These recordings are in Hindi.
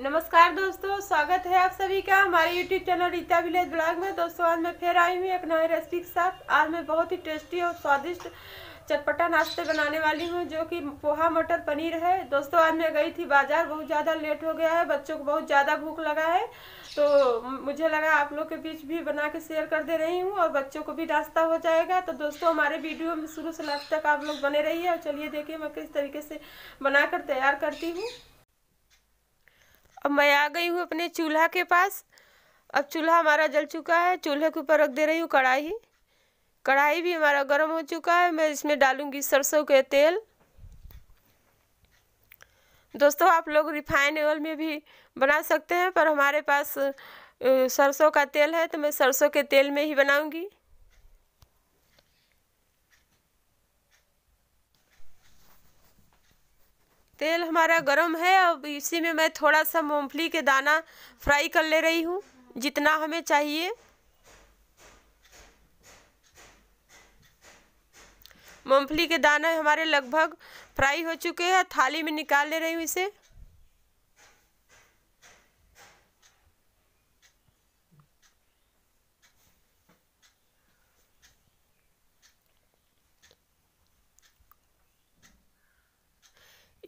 नमस्कार दोस्तों स्वागत है आप सभी का हमारे YouTube channel Rita village blog में दोस्तों आज मैं फिर आई हूँ एक नए रेसिपी के साथ आज मैं बहुत ही टेस्टी और स्वादिष्ट चटपटा नाश्ते बनाने वाली हूँ जो कि पोहा मटर पनीर है दोस्तों आज मैं गई थी बाजार बहुत ज़्यादा लेट हो गया है बच्चों को बहुत ज़्यादा भूख लगा है तो मुझे लगा आप लोग के बीच भी बना के शेयर कर दे रही हूँ और बच्चों को भी नाश्ता हो जाएगा तो दोस्तों हमारे वीडियो में शुरू से लास्ट तक आप लोग बने है और चलिए देखिए मैं किस तरीके से बना तैयार करती हूँ अब मैं आ गई हूँ अपने चूल्हा के पास अब चूल्हा हमारा जल चुका है चूल्हे के ऊपर रख दे रही हूँ कढ़ाई कढ़ाई भी हमारा गर्म हो चुका है मैं इसमें डालूँगी सरसों के तेल दोस्तों आप लोग रिफाइन ऑयल में भी बना सकते हैं पर हमारे पास सरसों का तेल है तो मैं सरसों के तेल में ही बनाऊँगी तेल हमारा गर्म है अब इसी में मैं थोड़ा सा मूंगफली के दाना फ्राई कर ले रही हूँ जितना हमें चाहिए मूंगफली के दाना हमारे लगभग फ्राई हो चुके हैं थाली में निकाल ले रही हूँ इसे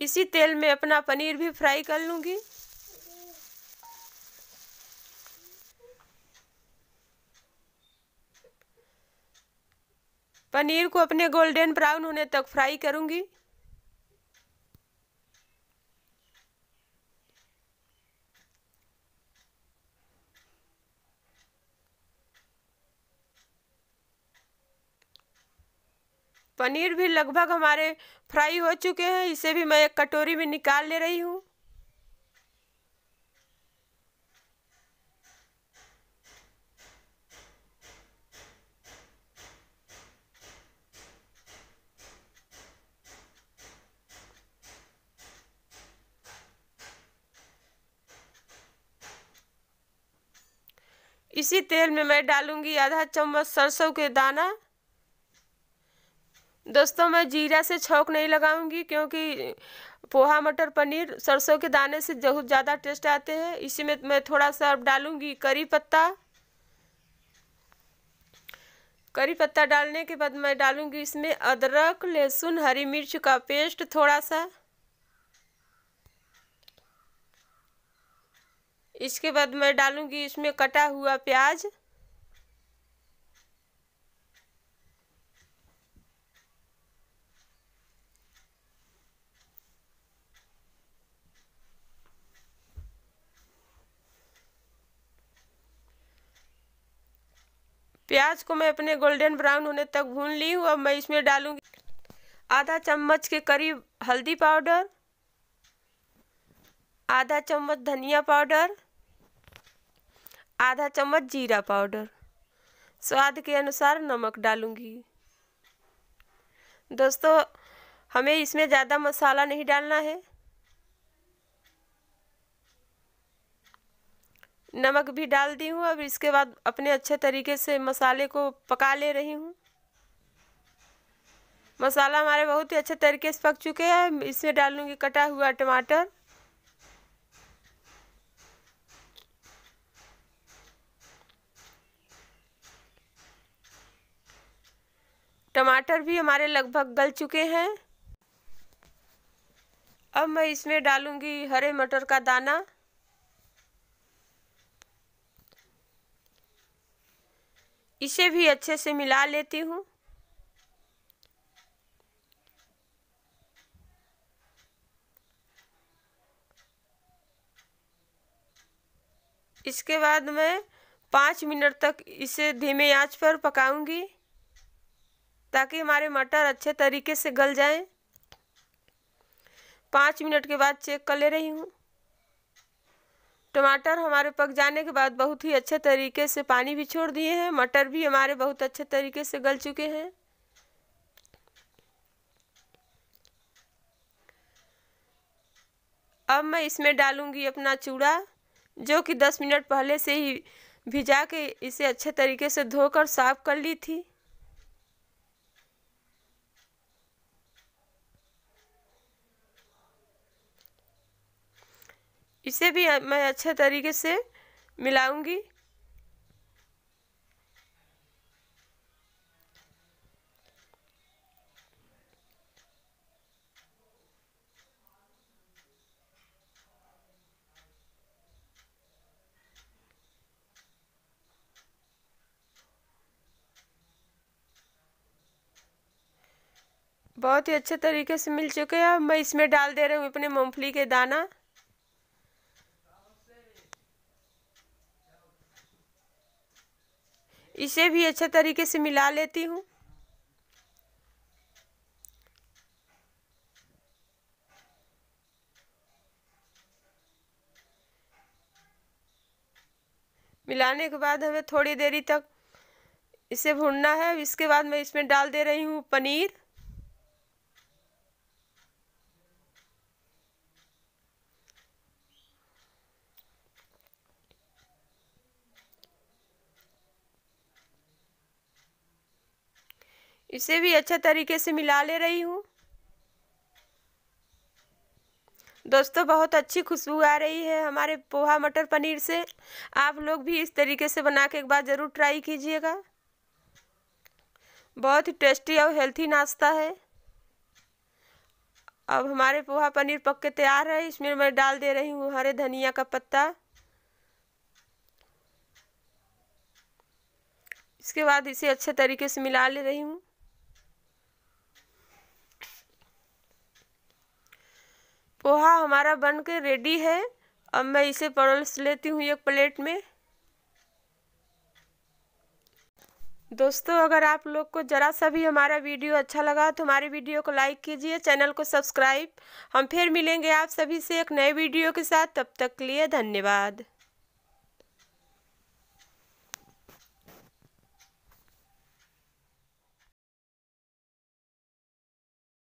इसी तेल में अपना पनीर भी फ्राई कर लूँगी पनीर को अपने गोल्डन ब्राउन होने तक फ्राई करूँगी पनीर भी लगभग हमारे फ्राई हो चुके हैं इसे भी मैं एक कटोरी में निकाल ले रही हूँ इसी तेल में मैं डालूंगी आधा चम्मच सरसों के दाना दोस्तों मैं जीरा से छौक नहीं लगाऊंगी क्योंकि पोहा मटर पनीर सरसों के दाने से बहुत ज़्यादा टेस्ट आते हैं इसी में मैं थोड़ा सा अब डालूंगी करी पत्ता करी पत्ता डालने के बाद मैं डालूंगी इसमें अदरक लहसुन हरी मिर्च का पेस्ट थोड़ा सा इसके बाद मैं डालूंगी इसमें कटा हुआ प्याज़ प्याज को मैं अपने गोल्डन ब्राउन होने तक भून ली हूँ अब मैं इसमें डालूंगी आधा चम्मच के करीब हल्दी पाउडर आधा चम्मच धनिया पाउडर आधा चम्मच जीरा पाउडर स्वाद के अनुसार नमक डालूंगी दोस्तों हमें इसमें ज़्यादा मसाला नहीं डालना है नमक भी डाल दी हूँ अब इसके बाद अपने अच्छे तरीके से मसाले को पका ले रही हूँ मसाला हमारे बहुत ही अच्छे तरीके से पक चुके हैं इसमें डालूँगी कटा हुआ टमाटर टमाटर भी हमारे लगभग गल चुके हैं अब मैं इसमें डालूँगी हरे मटर का दाना इसे भी अच्छे से मिला लेती हूँ इसके बाद मैं पाँच मिनट तक इसे धीमे आंच पर पकाऊंगी ताकि हमारे मटर अच्छे तरीके से गल जाएं। पाँच मिनट के बाद चेक कर ले रही हूँ टमाटर हमारे पक जाने के बाद बहुत ही अच्छे तरीके से पानी भी छोड़ दिए हैं मटर भी हमारे बहुत अच्छे तरीके से गल चुके हैं अब मैं इसमें डालूंगी अपना चूड़ा जो कि 10 मिनट पहले से ही भिजा के इसे अच्छे तरीके से धोकर साफ कर ली थी इसे भी मैं अच्छे तरीके से मिलाऊंगी बहुत ही अच्छे तरीके से मिल चुके हैं मैं इसमें डाल दे रही हूँ अपने मूंगफली के दाना इसे भी अच्छे तरीके से मिला लेती हूँ मिलाने के बाद हमें थोड़ी देरी तक इसे भूनना है इसके बाद मैं इसमें डाल दे रही हूँ पनीर इसे भी अच्छा तरीके से मिला ले रही हूँ दोस्तों बहुत अच्छी खुशबू आ रही है हमारे पोहा मटर पनीर से आप लोग भी इस तरीके से बना के एक बार ज़रूर ट्राई कीजिएगा बहुत ही टेस्टी और हेल्थी नाश्ता है अब हमारे पोहा पनीर पक के तैयार है इसमें मैं डाल दे रही हूँ हरे धनिया का पत्ता इसके बाद इसे अच्छे तरीके से मिला ले रही हूँ पोहा हमारा बन के रेडी है अब मैं इसे परोस लेती हूँ एक प्लेट में दोस्तों अगर आप लोग को ज़रा सा भी हमारा वीडियो अच्छा लगा तो हमारे वीडियो को लाइक कीजिए चैनल को सब्सक्राइब हम फिर मिलेंगे आप सभी से एक नए वीडियो के साथ तब तक के लिए धन्यवाद